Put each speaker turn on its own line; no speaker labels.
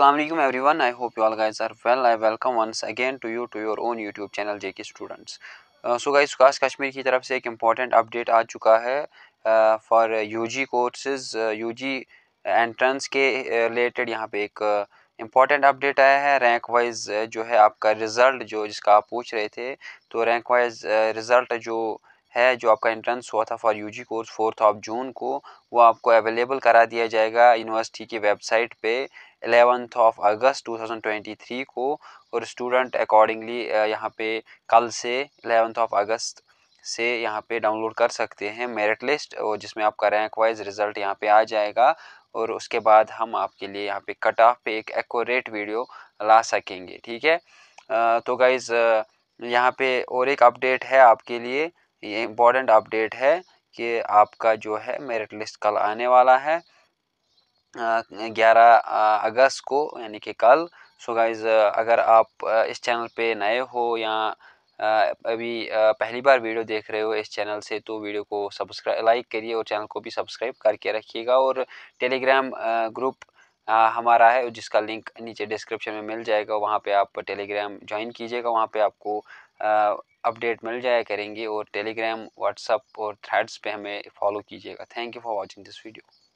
one I hope you all guys are well I welcome once again to you to your own YouTube channel J K students so guys खास कश्मीर की तरफ से एक important update आ चुका है for U G courses U G entrance के related uh, यहाँ पे एक इम्पॉर्टेंट uh, अपडेट आया है रैंक वाइज uh, जो है आपका रिज़ल्ट जो जिसका आप पूछ रहे थे तो रैंक वाइज रिज़ल्ट जो है जो आपका एंट्रेंस हुआ था for UG course fourth of June को वो आपको अवेलेबल करा दिया जाएगा यूनिवर्सिटी की वेबसाइट पे एलेवंथ ऑफ अगस्त 2023 को और स्टूडेंट अकॉर्डिंगली यहाँ पे कल से एलेवंथ ऑफ अगस्त से यहाँ पे डाउनलोड कर सकते हैं मेरिट लिस्ट और जिसमें आपका रैंक वाइज रिज़ल्ट यहाँ पे आ जाएगा और उसके बाद हम आपके लिए यहाँ पे कट ऑफ पे एक एकोरेट वीडियो ला सकेंगे ठीक है तो गाइज़ यहाँ पे और एक अपडेट है आपके लिए ये इम्पॉर्टेंट अपडेट है कि आपका जो है मेरिट लिस्ट कल आने वाला है ग्यारह अगस्त को यानी कि कल सो so गाइज़ अगर आप इस चैनल पे नए हो या अभी पहली बार वीडियो देख रहे हो इस चैनल से तो वीडियो को सब्सक्राइब लाइक करिए और चैनल को भी सब्सक्राइब करके रखिएगा और टेलीग्राम ग्रुप हमारा है जिसका लिंक नीचे डिस्क्रिप्शन में मिल जाएगा वहाँ पे आप टेलीग्राम ज्वाइन कीजिएगा वहाँ पे आपको अपडेट मिल जाया करेंगे और टेलीग्राम व्हाट्सअप और थ्रेड्स पे हमें फॉलो कीजिएगा thank you for watching this video